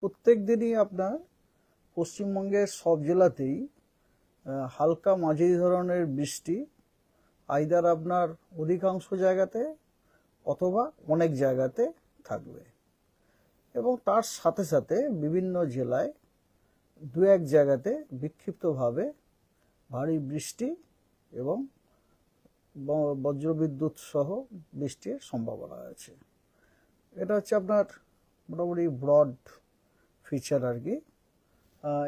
প্রত্যেক দিনই আপনার পশ্চিমবঙ্গের সব জেলাতেই হালকা মাঝি ধরনের বৃষ্টি আইদার আপনার অধিকাংশ জায়গাতে অথবা অনেক জায়গাতে থাকবে এবং তার সাথে সাথে বিভিন্ন জেলায় দু এক জায়গাতে বিক্ষিপ্তভাবে ভারী বৃষ্টি এবং বজ্রবিদ্যুৎ সহ বৃষ্টির সম্ভাবনা আছে এটা হচ্ছে আপনার মোটামুটি ব্রড ফিচার আর কি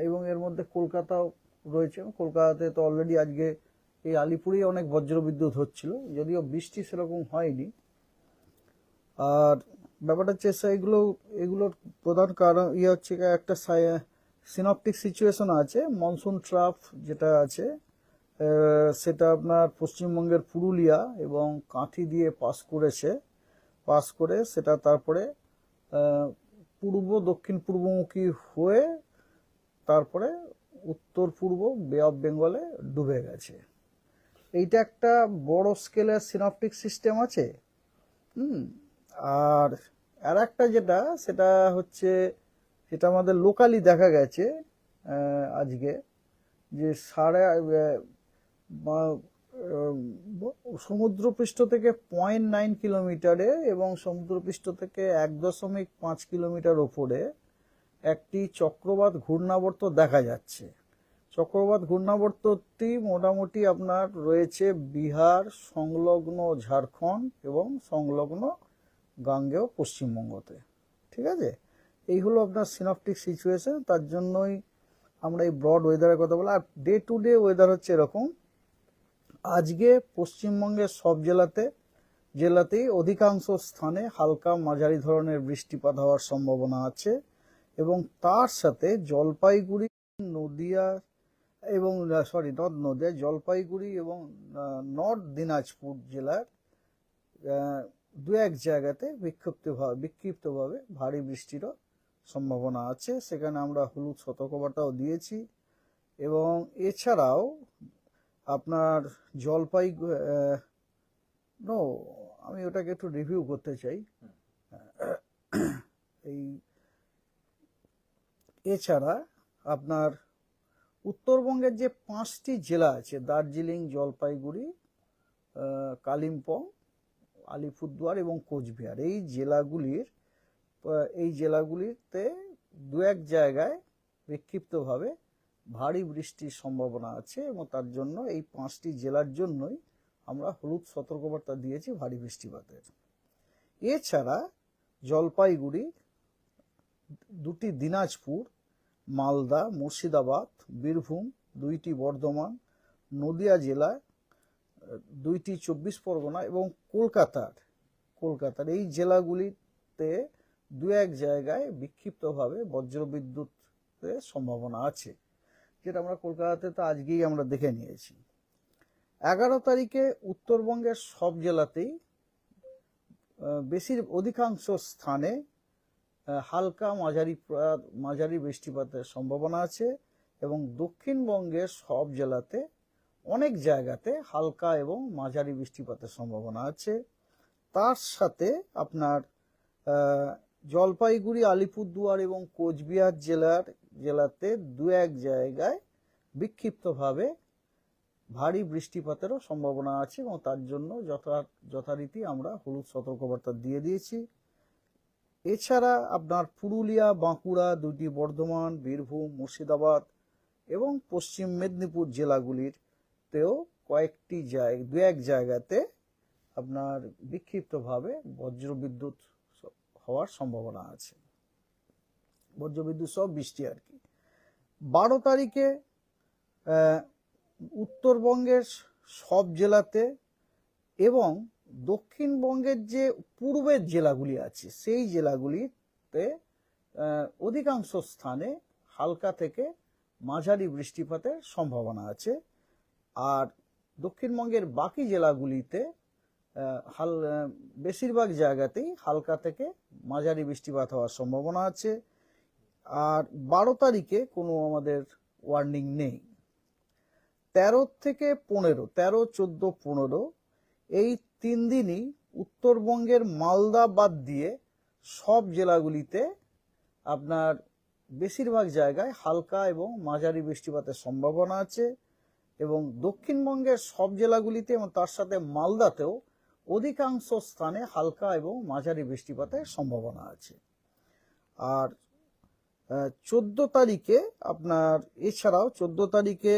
এবং এর মধ্যে কলকাতাও রয়েছে কলকাতাতে তো অলরেডি আজকে এই আলিপুরেই অনেক বজ্রবিদ্যুৎ হচ্ছিল যদিও বৃষ্টি সেরকম হয়নি আর ব্যাপারটা হচ্ছে এগুলো এগুলোর প্রধান কারণ ইয়ে হচ্ছে একটা সিনপটিক সিচুয়েশন আছে মনসুন ট্রাফ যেটা আছে সেটা আপনার পশ্চিমবঙ্গের পুরুলিয়া এবং কাঁথি দিয়ে পাস করেছে পাস করে সেটা তারপরে পূর্ব দক্ষিণ পূর্বমুখী হয়ে তারপরে উত্তর পূর্ব বে অফ বেঙ্গলে ডুবে গেছে এইটা একটা বড় স্কেলের সিনপটিক সিস্টেম আছে হুম আর আর একটা যেটা সেটা হচ্ছে সেটা আমাদের লোকালি দেখা গেছে আজকে যে সাড়ে সমুদ্রপৃষ্ঠ থেকে পয়েন্ট নাইন কিলোমিটারে এবং সমুদ্রপৃষ্ঠ থেকে এক দশমিক পাঁচ কিলোমিটার ওপরে একটি চক্রবাত ঘূর্ণাবর্ত দেখা যাচ্ছে চক্রবাত ঘূর্ণাবর্তটি মোটামুটি আপনার রয়েছে বিহার সংলগ্ন ঝাড়খণ্ড এবং সংলগ্ন গাঙ্গেয় পশ্চিমবঙ্গতে ঠিক আছে এই হলো আপনার সিনপটিক সিচুয়েশন তার জন্যই আমরা এই ব্রড ওয়েদারের কথা বলি আর ডে টু ডে ওয়েদার হচ্ছে এরকম আজকে পশ্চিমবঙ্গের সব জেলাতে জেলাতেই অধিকাংশ স্থানে হালকা মাঝারি ধরনের বৃষ্টিপাত হওয়ার সম্ভাবনা আছে এবং তার সাথে জলপাইগুড়ি নদিয়া এবং সরি নর্থ নদিয়া জলপাইগুড়ি এবং নর্থ দিনাজপুর জেলার দু এক জায়গাতে বিক্ষিপ্তভাবে বিক্ষিপ্তভাবে ভারী বৃষ্টিরও সম্ভাবনা আছে সেখানে আমরা হলুদ সতর্কবার্তাও দিয়েছি এবং এছাড়াও আপনার জলপাই নো আমি ওটাকে একটু রিভিউ করতে চাই এই এছাড়া আপনার উত্তরবঙ্গের যে পাঁচটি জেলা আছে দার্জিলিং জলপাইগুড়ি কালিম্পং আলিপুরদুয়ার এবং কোচবিহার এই জেলাগুলির এই জেলাগুলিতে দু এক জায়গায় বিক্ষিপ্তভাবে ভারী বৃষ্টির সম্ভাবনা আছে এবং তার জন্য এই পাঁচটি জেলার জন্যই আমরা হলুদ সতর্কবার্তা দিয়েছি ভারী বৃষ্টিপাতের এছাড়া জলপাইগুড়ি দুটি দিনাজপুর মালদা মুর্শিদাবাদ বীরভূম দুইটি বর্ধমান নদিয়া জেলায় দুইটি চব্বিশ পরগনা এবং কলকাতার কলকাতার এই জেলাগুলিতে দু এক জায়গায় বিক্ষিপ্তভাবে বজ্রবিদ্যুৎ সম্ভাবনা আছে যেটা আমরা কলকাতাতে তো আজকেই আমরা দেখে নিয়েছি এগারো তারিখে উত্তরবঙ্গের সব জেলাতেই বেশির অধিকাংশ স্থানে হালকা মাঝারি মাঝারি বৃষ্টিপাতের সম্ভাবনা আছে এবং দক্ষিণবঙ্গের সব জেলাতে অনেক জায়গাতে হালকা এবং মাঝারি বৃষ্টিপাতের সম্ভাবনা আছে তার সাথে আপনার জলপাইগুড়ি আলিপুরদুয়ার এবং কোচবিহার জেলার জেলাতে দু এক জায়গায় বিক্ষিপ্তভাবে ভারী বৃষ্টিপাতেরও সম্ভাবনা আছে এবং তার জন্য যথা যথারীতি আমরা হলুদ সতর্কবার্তা দিয়ে দিয়েছি এছাড়া আপনার পুরুলিয়া বাঁকুড়া দুটি বর্ধমান বীরভূম মুর্শিদাবাদ এবং পশ্চিম মেদিনীপুর জেলাগুলির তেও কয়েকটি জায়গা দু এক জায়গাতে আপনার বিক্ষিপ্তভাবে বজ্রবিদ্যুৎ হওয়ার সম্ভাবনা আছে বজ্রবিদ্যুৎ সহ বৃষ্টি আর কি বারো তারিখে উত্তরবঙ্গের সব জেলাতে এবং দক্ষিণবঙ্গের যে পূর্বের জেলাগুলি আছে সেই জেলাগুলিতে অধিকাংশ স্থানে হালকা থেকে মাঝারি বৃষ্টিপাতের সম্ভাবনা আছে আর দক্ষিণবঙ্গের বাকি জেলাগুলিতে হাল বেশিরভাগ জায়গাতেই হালকা থেকে মাঝারি বৃষ্টিপাত হওয়ার সম্ভাবনা আছে আর বারো তারিখে কোনো আমাদের ওয়ার্নিং নেই তেরো থেকে পনেরো তেরো চোদ্দ পনেরো এই তিন দিনই উত্তরবঙ্গের মালদা বাদ দিয়ে সব জেলাগুলিতে আপনার বেশিরভাগ জায়গায় হালকা এবং মাঝারি বৃষ্টিপাতের সম্ভাবনা আছে এবং দক্ষিণবঙ্গের সব জেলাগুলিতে এবং তার সাথে মালদাতেও অধিকাংশ স্থানে হালকা এবং মাঝারি বৃষ্টিপাতের সম্ভাবনা আছে আর চোদ্দ তারিখে আপনার এছাড়াও চোদ্দ তারিখে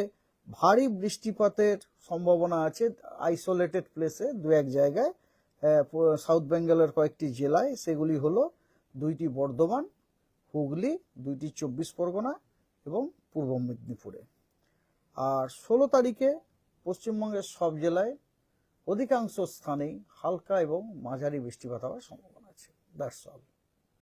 ভারী বৃষ্টিপাতের সম্ভাবনা আছে আইসোলেটেড প্লেসে দু এক জায়গায় সাউথ বেঙ্গলের কয়েকটি জেলায় সেগুলি হলো দুইটি বর্ধমান হুগলি দুইটি চব্বিশ পরগনা এবং পূর্ব মেদিনীপুরে আর ষোলো তারিখে পশ্চিমবঙ্গের সব জেলায় অধিকাংশ স্থানেই হালকা এবং মাঝারি বৃষ্টিপাত হওয়ার সম্ভাবনা আছে দ্যাটস অল